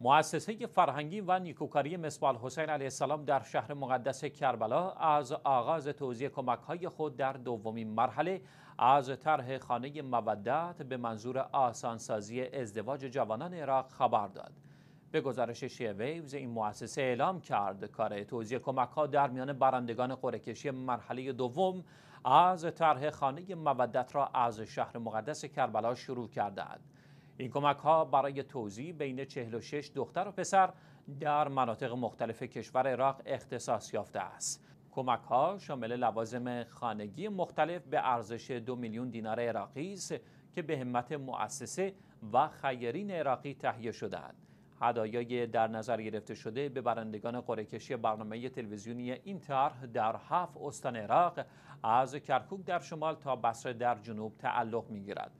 مؤسسه فرهنگی و نیکوکاری مصبال حسین علیه السلام در شهر مقدس کربلا از آغاز توزیع کمک های خود در دومین مرحله از طرح خانه مودت به منظور آسانسازی ازدواج جوانان عراق خبر داد. به گزارش شیعه ویوز این مؤسسه اعلام کرد کار توزیع کمک ها در میان برندگان قرعه‌کشی مرحله دوم از طرح خانه مودت را از شهر مقدس کربلا شروع کردند. این کمک ها برای توزیع بین 46 دختر و پسر در مناطق مختلف کشور عراق اختصاص یافته است. کمک ها شامل لوازم خانگی مختلف به ارزش دو میلیون دینار عراقی است که به همت مؤسسه و خیرین عراقی تهیه شدهاند. هدایای در نظر گرفته شده به برندگان قرعه برنامه تلویزیونی این طرح در هفت استان عراق از کرکوک در شمال تا بصره در جنوب تعلق می‌گیرد.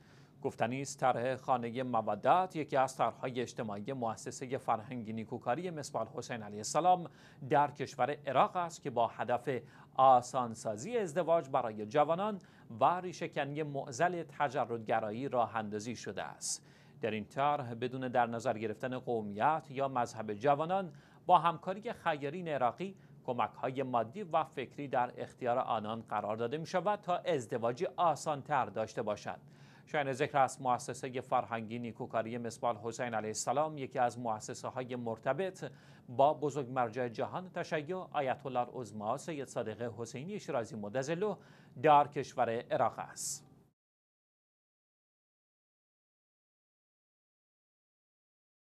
گفتنی است طرح خانه مودت یکی از طرحهای اجتماعی مؤسسه فرهنگی نیکوکاری مصباح حسین علیه السلام در کشور عراق است که با هدف آسانسازی ازدواج برای جوانان و ریشهکنی معزل تجردگرایی راه اندازی شده است در این طرح بدون در نظر گرفتن قومیت یا مذهب جوانان با همکاری خیرین عراقی کمک های مادی و فکری در اختیار آنان قرار داده می شود تا ازدواجی آسان تر داشته باشد شاین ذکر است مؤسسه فرهنگی نیکوکاری مصبال حسین علیه السلام یکی از مؤسسه های مرتبط با بزرگ مرجع جهان تشیع آیت الله العظما سید صادق حسینی شیرازی مدزلو در کشور عراق است